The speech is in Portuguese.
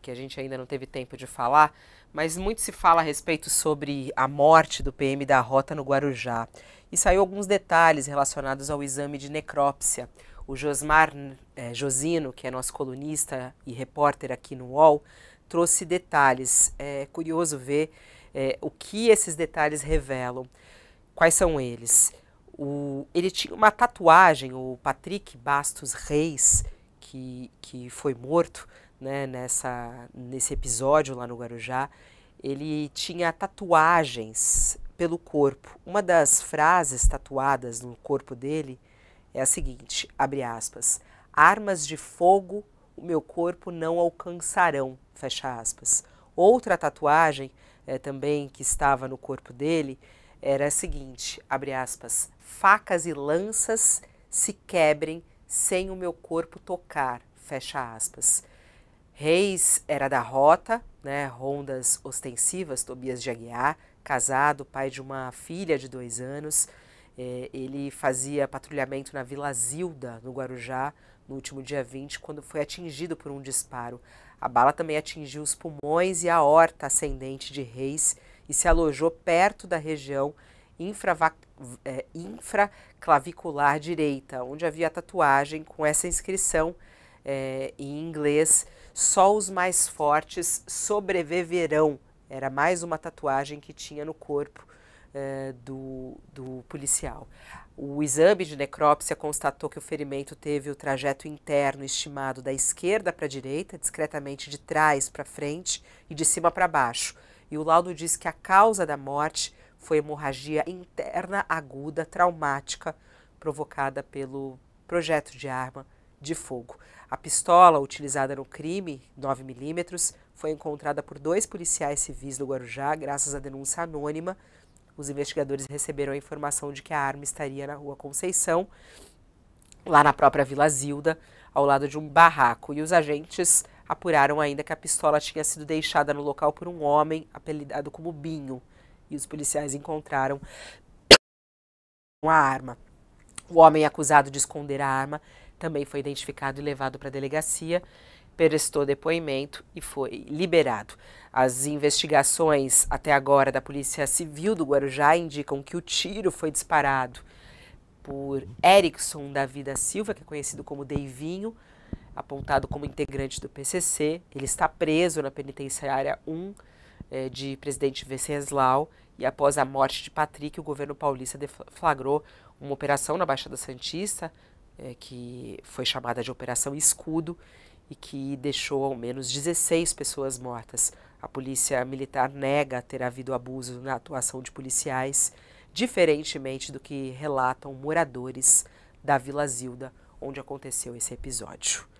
que a gente ainda não teve tempo de falar, mas muito se fala a respeito sobre a morte do PM da Rota no Guarujá. E saiu alguns detalhes relacionados ao exame de necrópsia. O Josmar é, Josino, que é nosso colunista e repórter aqui no UOL, trouxe detalhes. É curioso ver é, o que esses detalhes revelam. Quais são eles? O, ele tinha uma tatuagem, o Patrick Bastos Reis, que, que foi morto, né, nessa, nesse episódio lá no Guarujá, ele tinha tatuagens pelo corpo. Uma das frases tatuadas no corpo dele é a seguinte, abre aspas, armas de fogo o meu corpo não alcançarão, fecha aspas. Outra tatuagem é, também que estava no corpo dele era a seguinte, abre aspas, facas e lanças se quebrem sem o meu corpo tocar, fecha aspas. Reis era da rota, né, rondas ostensivas, Tobias de Aguiar, casado, pai de uma filha de dois anos. É, ele fazia patrulhamento na Vila Zilda, no Guarujá, no último dia 20, quando foi atingido por um disparo. A bala também atingiu os pulmões e a horta ascendente de Reis e se alojou perto da região é, infraclavicular direita, onde havia tatuagem com essa inscrição é, em inglês só os mais fortes sobreviverão. Era mais uma tatuagem que tinha no corpo eh, do, do policial. O exame de necrópsia constatou que o ferimento teve o trajeto interno estimado da esquerda para a direita, discretamente de trás para frente e de cima para baixo. E o laudo diz que a causa da morte foi hemorragia interna aguda traumática provocada pelo projeto de arma de fogo. A pistola utilizada no crime, 9mm, foi encontrada por dois policiais civis do Guarujá graças à denúncia anônima. Os investigadores receberam a informação de que a arma estaria na rua Conceição, lá na própria Vila Zilda, ao lado de um barraco. E os agentes apuraram ainda que a pistola tinha sido deixada no local por um homem apelidado como Binho. E os policiais encontraram a arma. O homem acusado de esconder a arma também foi identificado e levado para a delegacia, prestou depoimento e foi liberado. As investigações até agora da Polícia Civil do Guarujá indicam que o tiro foi disparado por Erickson da Silva, que é conhecido como Deivinho, apontado como integrante do PCC. Ele está preso na penitenciária 1 eh, é, de presidente Venceslau e após a morte de Patrick, o governo paulista deflagrou uma operação na Baixada Santista é, que foi chamada de Operação Escudo e que deixou ao menos 16 pessoas mortas. A polícia militar nega ter havido abuso na atuação de policiais, diferentemente do que relatam moradores da Vila Zilda, onde aconteceu esse episódio.